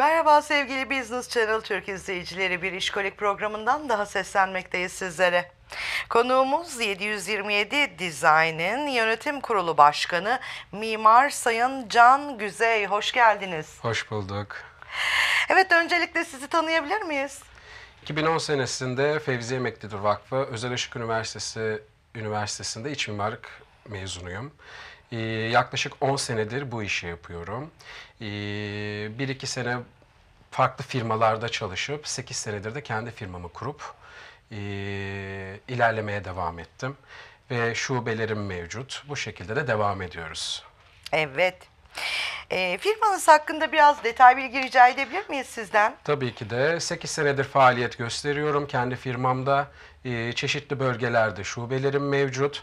Merhaba sevgili Business Channel Türk izleyicileri. Bir işkolik programından daha seslenmekteyiz sizlere. Konuğumuz 727 Design'in yönetim kurulu başkanı Mimar Sayın Can Güzey. Hoş geldiniz. Hoş bulduk. Evet öncelikle sizi tanıyabilir miyiz? 2010 senesinde fevzi emeklidir Vakfı Özel Işık Üniversitesi Üniversitesi'nde iç mimarlık mezunuyum. Ee, yaklaşık 10 senedir bu işi yapıyorum. Ee, bir iki sene farklı firmalarda çalışıp 8 senedir de kendi firmamı kurup e, ilerlemeye devam ettim. Ve şubelerim mevcut. Bu şekilde de devam ediyoruz. Evet. E, firmanız hakkında biraz detay bilgi rica edebilir miyiz sizden? Tabii ki de 8 senedir faaliyet gösteriyorum kendi firmamda. E, çeşitli bölgelerde şubelerim mevcut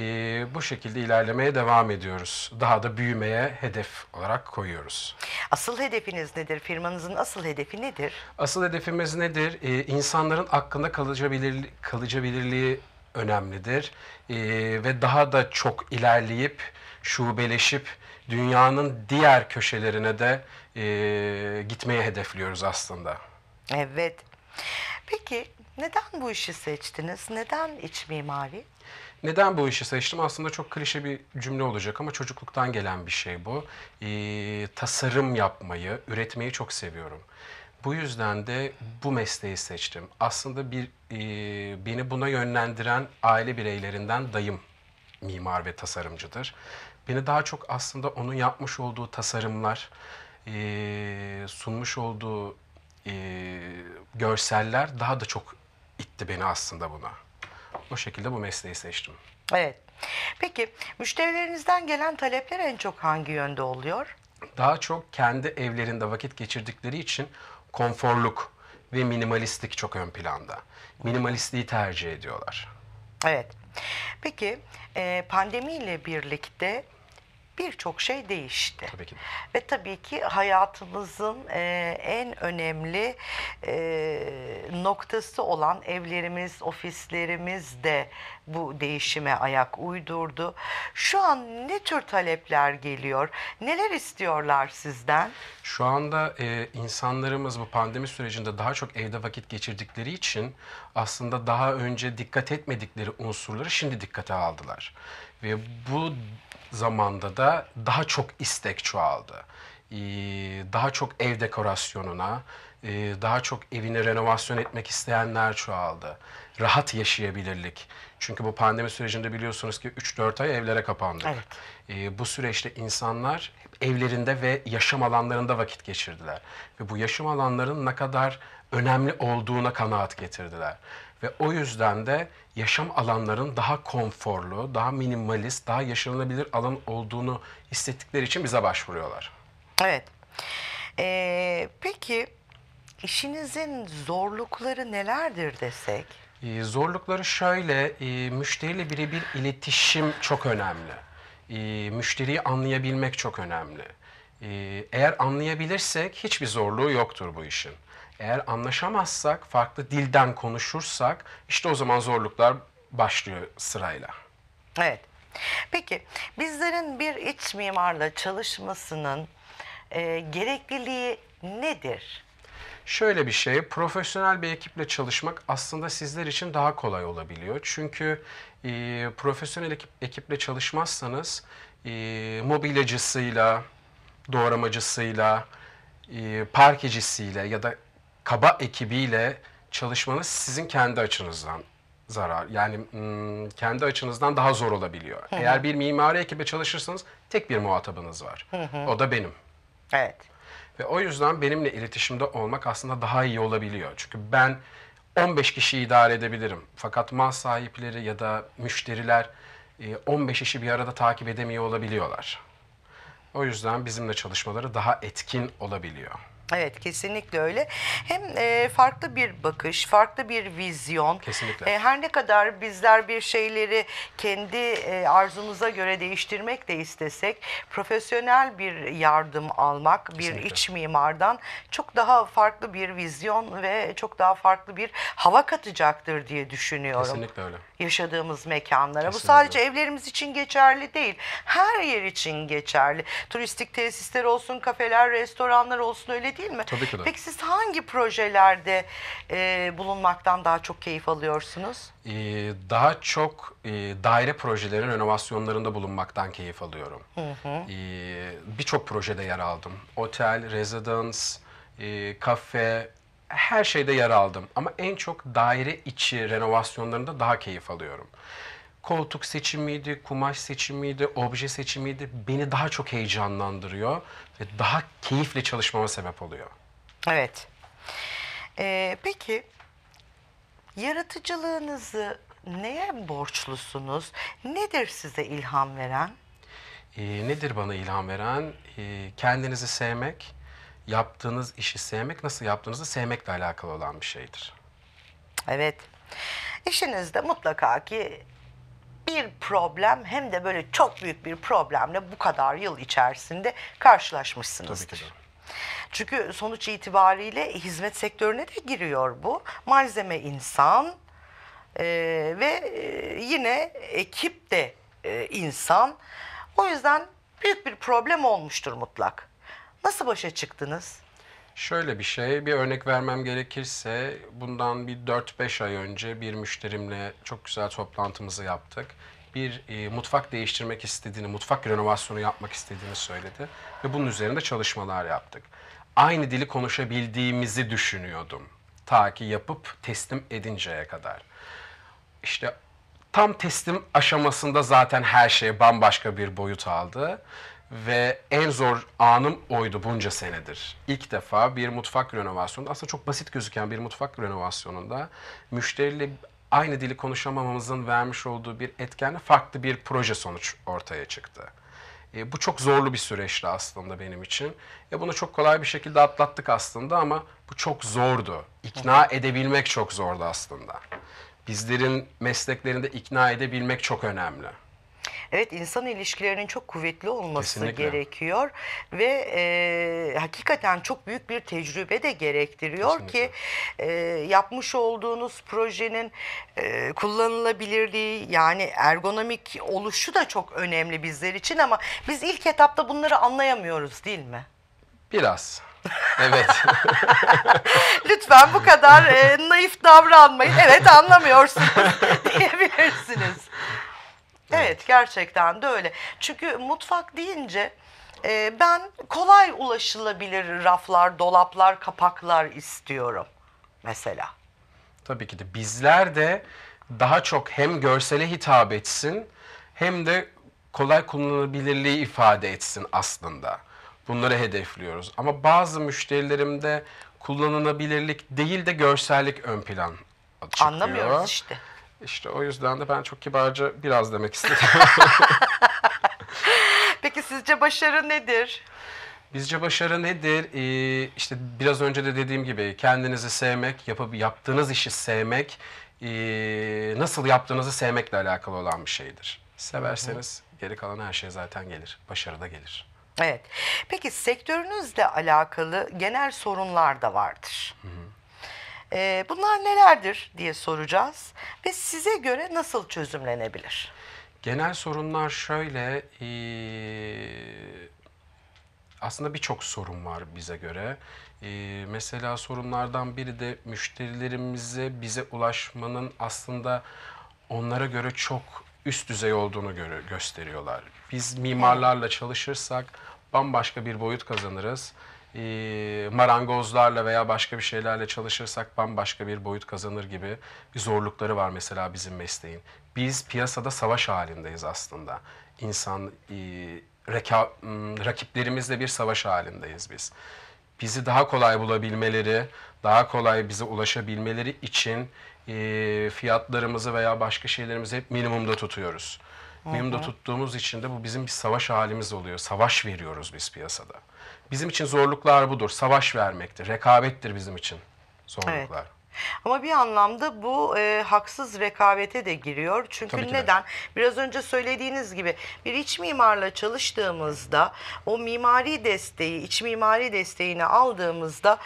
e, bu şekilde ilerlemeye devam ediyoruz. Daha da büyümeye hedef olarak koyuyoruz. Asıl hedefiniz nedir? Firmanızın asıl hedefi nedir? Asıl hedefimiz nedir? E, insanların aklında kalabilir, kalıcabilirliği önemlidir. E, ve daha da çok ilerleyip, şubeleşip, dünyanın diğer köşelerine de e, gitmeye hedefliyoruz aslında. Evet. Peki neden bu işi seçtiniz? Neden iç mimari? Neden bu işi seçtim? Aslında çok klişe bir cümle olacak ama çocukluktan gelen bir şey bu. Ee, tasarım yapmayı, üretmeyi çok seviyorum. Bu yüzden de bu mesleği seçtim. Aslında bir e, beni buna yönlendiren aile bireylerinden dayım mimar ve tasarımcıdır. Beni daha çok aslında onun yapmış olduğu tasarımlar, e, sunmuş olduğu e, görseller daha da çok itti beni aslında buna. O şekilde bu mesleği seçtim. Evet. Peki müşterilerinizden gelen talepler en çok hangi yönde oluyor? Daha çok kendi evlerinde vakit geçirdikleri için konforluk ve minimalistlik çok ön planda. Minimalistliği tercih ediyorlar. Evet. Peki pandemiyle birlikte birçok şey değişti. Tabii ki. Ve tabii ki hayatımızın e, en önemli e, noktası olan evlerimiz, ofislerimiz de bu değişime ayak uydurdu. Şu an ne tür talepler geliyor? Neler istiyorlar sizden? Şu anda e, insanlarımız bu pandemi sürecinde daha çok evde vakit geçirdikleri için aslında daha önce dikkat etmedikleri unsurları şimdi dikkate aldılar. Ve bu zamanda da daha çok istek çoğaldı. Ee, daha çok ev dekorasyonuna, e, daha çok evini renovasyon etmek isteyenler çoğaldı. Rahat yaşayabilirlik. Çünkü bu pandemi sürecinde biliyorsunuz ki 3-4 ay evlere kapandık. Evet. Ee, bu süreçte insanlar evlerinde ve yaşam alanlarında vakit geçirdiler. Ve bu yaşam alanlarının ne kadar önemli olduğuna kanaat getirdiler. Ve o yüzden de yaşam alanların daha konforlu, daha minimalist, daha yaşanılabilir alan olduğunu hissettikleri için bize başvuruyorlar. Evet. Ee, peki işinizin zorlukları nelerdir desek? Ee, zorlukları şöyle, e, müşteriyle birebir iletişim çok önemli. E, müşteriyi anlayabilmek çok önemli. E, eğer anlayabilirsek hiçbir zorluğu yoktur bu işin. Eğer anlaşamazsak, farklı dilden konuşursak işte o zaman zorluklar başlıyor sırayla. Evet. Peki bizlerin bir iç mimarla çalışmasının e, gerekliliği nedir? Şöyle bir şey, profesyonel bir ekiple çalışmak aslında sizler için daha kolay olabiliyor. Çünkü e, profesyonel ekip, ekiple çalışmazsanız e, mobilyacısıyla, doğramacısıyla, e, parkecisiyle ya da kaba ekibiyle çalışmanız sizin kendi açınızdan zarar. Yani hmm, kendi açınızdan daha zor olabiliyor. Hı hı. Eğer bir mimari ekibe çalışırsanız tek bir muhatabınız var. Hı hı. O da benim. Evet. Ve o yüzden benimle iletişimde olmak aslında daha iyi olabiliyor. Çünkü ben 15 kişi idare edebilirim. Fakat mal sahipleri ya da müşteriler 15 e, işi bir arada takip edemiyor olabiliyorlar. O yüzden bizimle çalışmaları daha etkin olabiliyor. Evet kesinlikle öyle. Hem e, farklı bir bakış, farklı bir vizyon. Kesinlikle. E, her ne kadar bizler bir şeyleri kendi e, arzumuza göre değiştirmek de istesek, profesyonel bir yardım almak kesinlikle. bir iç mimardan çok daha farklı bir vizyon ve çok daha farklı bir hava katacaktır diye düşünüyorum. Kesinlikle öyle. Yaşadığımız mekanlara. Kesinlikle. Bu sadece evlerimiz için geçerli değil. Her yer için geçerli. Turistik tesisler olsun, kafeler, restoranlar olsun öyle değil mi? Tabii ki de. Peki siz hangi projelerde e, bulunmaktan daha çok keyif alıyorsunuz? Ee, daha çok e, daire projelerin renovasyonlarında bulunmaktan keyif alıyorum. Ee, Birçok projede yer aldım. Otel, rezidans, e, kafe, her şeyde yer aldım. Ama en çok daire içi renovasyonlarında daha keyif alıyorum koltuk seçimiydi, kumaş seçimiydi, obje seçimiydi beni daha çok heyecanlandırıyor ve daha keyifle çalışmama sebep oluyor. Evet. Ee, peki yaratıcılığınızı neye borçlusunuz? Nedir size ilham veren? Ee, nedir bana ilham veren? Ee, kendinizi sevmek, yaptığınız işi sevmek, nasıl yaptığınızı sevmekle alakalı olan bir şeydir. Evet. İşinizde mutlaka ki bir problem hem de böyle çok büyük bir problemle bu kadar yıl içerisinde karşılaşmışsınızdır. Tabii ki. Çünkü sonuç itibariyle hizmet sektörüne de giriyor bu. Malzeme insan e, ve e, yine ekip de e, insan. O yüzden büyük bir problem olmuştur mutlak. Nasıl başa çıktınız? Şöyle bir şey, bir örnek vermem gerekirse bundan bir 4-5 ay önce bir müşterimle çok güzel toplantımızı yaptık. Bir e, mutfak değiştirmek istediğini, mutfak renovasyonu yapmak istediğini söyledi ve bunun üzerinde çalışmalar yaptık. Aynı dili konuşabildiğimizi düşünüyordum. Ta ki yapıp teslim edinceye kadar. İşte tam teslim aşamasında zaten her şey bambaşka bir boyut aldı. Ve en zor anım oydu bunca senedir. İlk defa bir mutfak renovasyonunda, aslında çok basit gözüken bir mutfak renovasyonunda müşteriyle aynı dili konuşamamamızın vermiş olduğu bir etkenle farklı bir proje sonuç ortaya çıktı. E, bu çok zorlu bir süreçti aslında benim için. E, bunu çok kolay bir şekilde atlattık aslında ama bu çok zordu. İkna edebilmek çok zordu aslında. Bizlerin mesleklerinde ikna edebilmek çok önemli. Evet insan ilişkilerinin çok kuvvetli olması Kesinlikle. gerekiyor ve e, hakikaten çok büyük bir tecrübe de gerektiriyor Kesinlikle. ki e, yapmış olduğunuz projenin e, kullanılabilirliği yani ergonomik oluşu da çok önemli bizler için ama biz ilk etapta bunları anlayamıyoruz değil mi? Biraz. Evet. Lütfen bu kadar e, naif davranmayın. Evet anlamıyorsunuz diyebilirsiniz. Evet gerçekten de öyle. Çünkü mutfak deyince e, ben kolay ulaşılabilir raflar, dolaplar, kapaklar istiyorum mesela. Tabii ki de bizler de daha çok hem görsele hitap etsin hem de kolay kullanılabilirliği ifade etsin aslında. Bunları hedefliyoruz. Ama bazı müşterilerimde kullanılabilirlik değil de görsellik ön plan çıkıyor. Anlamıyoruz işte. İşte o yüzden de ben çok kibarca biraz demek istedim. Peki sizce başarı nedir? Bizce başarı nedir? Ee, işte biraz önce de dediğim gibi kendinizi sevmek, yapıp yaptığınız işi sevmek, e, nasıl yaptığınızı sevmekle alakalı olan bir şeydir. Severseniz geri kalan her şey zaten gelir. Başarı da gelir. Evet. Peki sektörünüzle alakalı genel sorunlar da vardır. Hı hı. E, bunlar nelerdir diye soracağız ve size göre nasıl çözümlenebilir? Genel sorunlar şöyle, e, aslında birçok sorun var bize göre. E, mesela sorunlardan biri de müşterilerimize bize ulaşmanın aslında onlara göre çok üst düzey olduğunu göre gösteriyorlar. Biz mimarlarla çalışırsak bambaşka bir boyut kazanırız e, marangozlarla veya başka bir şeylerle çalışırsak bambaşka bir boyut kazanır gibi bir zorlukları var mesela bizim mesleğin. Biz piyasada savaş halindeyiz aslında. İnsan e, reka, hmm, rakiplerimizle bir savaş halindeyiz biz. Bizi daha kolay bulabilmeleri, daha kolay bize ulaşabilmeleri için e, fiyatlarımızı veya başka şeylerimizi hep minimumda tutuyoruz. Minimumda tuttuğumuz için de bu bizim bir savaş halimiz oluyor. Savaş veriyoruz biz piyasada. Bizim için zorluklar budur. Savaş vermektir, rekabettir bizim için zorluklar. Evet. Ama bir anlamda bu e, haksız rekabete de giriyor. Çünkü neden? De. Biraz önce söylediğiniz gibi bir iç mimarla çalıştığımızda o mimari desteği, iç mimari desteğini aldığımızda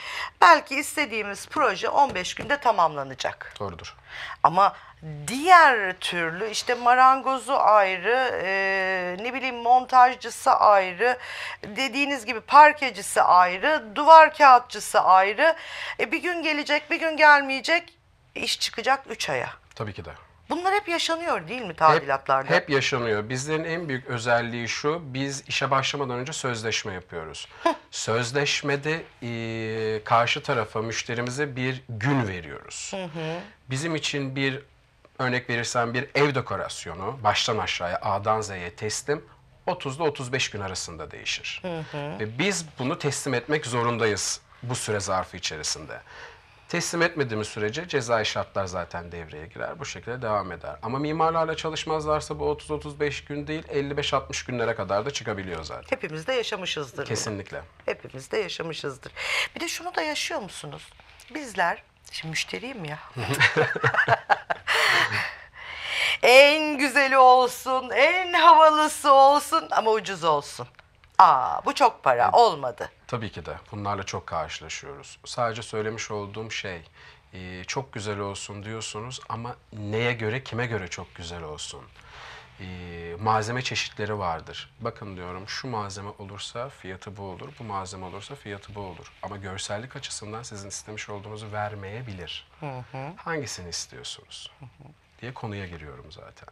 belki istediğimiz proje 15 günde tamamlanacak. Doğrudur. Ama diğer türlü işte marangozu ayrı, e, ne bileyim montajcısı ayrı, dediğiniz gibi parkecisi ayrı, duvar kağıtçısı ayrı. E, bir gün gelecek, bir gün gelmeyecek, iş çıkacak 3 aya. Tabii ki de. Bunlar hep yaşanıyor değil mi tadilatlarda? Hep, hep yaşanıyor. Bizlerin en büyük özelliği şu, biz işe başlamadan önce sözleşme yapıyoruz. Sözleşmede e, karşı tarafa, müşterimize bir gün veriyoruz. Bizim için bir, örnek verirsem bir ev dekorasyonu, baştan aşağıya A'dan Z'ye teslim, 30'da 35 gün arasında değişir. Ve biz bunu teslim etmek zorundayız bu süre zarfı içerisinde. Teslim etmediğimiz sürece cezai şartlar zaten devreye girer. Bu şekilde devam eder. Ama mimarlarla çalışmazlarsa bu 30-35 gün değil 55-60 günlere kadar da çıkabiliyor zaten. Hepimiz de yaşamışızdır. Kesinlikle. Bunu. Hepimiz de yaşamışızdır. Bir de şunu da yaşıyor musunuz? Bizler, şimdi müşteriyim ya. en güzeli olsun, en havalısı olsun ama ucuz olsun. Aa bu çok para olmadı. Tabii ki de bunlarla çok karşılaşıyoruz. Sadece söylemiş olduğum şey ee, çok güzel olsun diyorsunuz ama neye göre kime göre çok güzel olsun? Ee, malzeme çeşitleri vardır. Bakın diyorum şu malzeme olursa fiyatı bu olur, bu malzeme olursa fiyatı bu olur. Ama görsellik açısından sizin istemiş olduğunuzu vermeyebilir. Hı hı. Hangisini istiyorsunuz? Hı hı. diye konuya giriyorum zaten.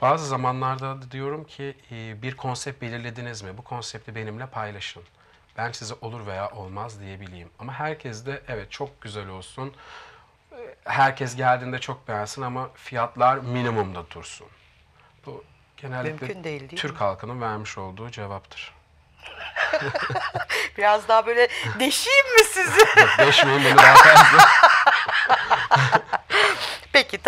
Bazı zamanlarda diyorum ki e, bir konsept belirlediniz mi? Bu konsepti benimle paylaşın. Ben size olur veya olmaz diyebileyim. Ama herkes de evet çok güzel olsun. E, herkes geldiğinde çok beğensin ama fiyatlar minimumda dursun. Bu genellikle değil, değil Türk mi? halkının vermiş olduğu cevaptır. Biraz daha böyle deşeyim mi sizi? Deşmeyin beni daha fazla.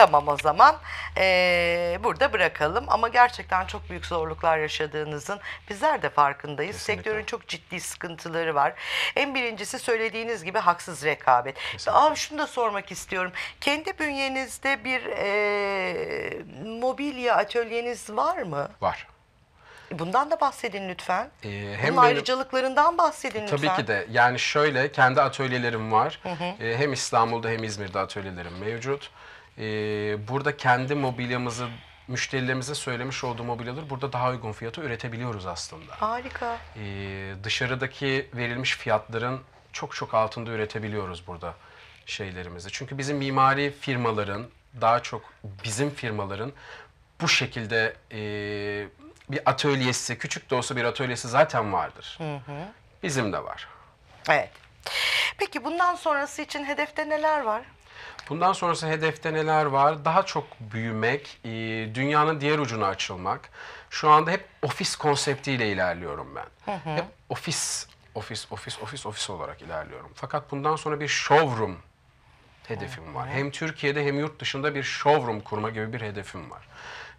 Tamam o zaman ee, burada bırakalım ama gerçekten çok büyük zorluklar yaşadığınızın bizler de farkındayız. Kesinlikle. Sektörün çok ciddi sıkıntıları var. En birincisi söylediğiniz gibi haksız rekabet. Kesinlikle. Aa, şunu da sormak istiyorum. Kendi bünyenizde bir e, mobilya atölyeniz var mı? Var. Bundan da bahsedin lütfen. Ee, hem Bunun benim, ayrıcalıklarından bahsedin lütfen. Tabii ki de. Yani şöyle kendi atölyelerim var. Hı hı. Ee, hem İstanbul'da hem İzmir'de atölyelerim mevcut e, burada kendi mobilyamızı müşterilerimize söylemiş olduğu mobilyaları burada daha uygun fiyatı üretebiliyoruz aslında. Harika. Ee, dışarıdaki verilmiş fiyatların çok çok altında üretebiliyoruz burada şeylerimizi. Çünkü bizim mimari firmaların daha çok bizim firmaların bu şekilde e, bir atölyesi, küçük de olsa bir atölyesi zaten vardır. Hı hı. Bizim de var. Evet. Peki bundan sonrası için hedefte neler var? Bundan sonrası hedefte neler var? Daha çok büyümek, e, dünyanın diğer ucuna açılmak. Şu anda hep ofis konseptiyle ilerliyorum ben. Hı hı. Hep ofis, ofis, ofis, ofis, ofis olarak ilerliyorum. Fakat bundan sonra bir showroom hedefim var. Hem Türkiye'de hem yurt dışında bir showroom kurma gibi bir hedefim var.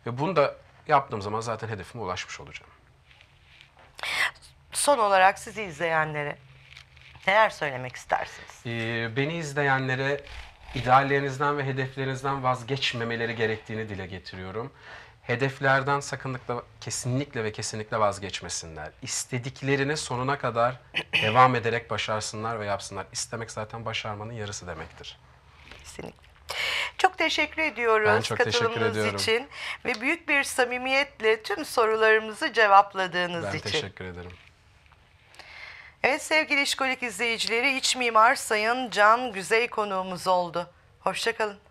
Ve bunu da yaptığım zaman zaten hedefime ulaşmış olacağım. Son olarak sizi izleyenlere neler söylemek istersiniz? Ee, beni izleyenlere ideallerinizden ve hedeflerinizden vazgeçmemeleri gerektiğini dile getiriyorum. Hedeflerden sakınlıkla kesinlikle ve kesinlikle vazgeçmesinler. İstediklerini sonuna kadar devam ederek başarsınlar ve yapsınlar. İstemek zaten başarmanın yarısı demektir. Kesinlikle. Çok teşekkür ediyoruz ben çok katılımınız teşekkür için ve büyük bir samimiyetle tüm sorularımızı cevapladığınız ben için. Ben teşekkür ederim. Evet sevgili işkolik izleyicileri iç mimar Sayın Can Güzey konuğumuz oldu. Hoşçakalın.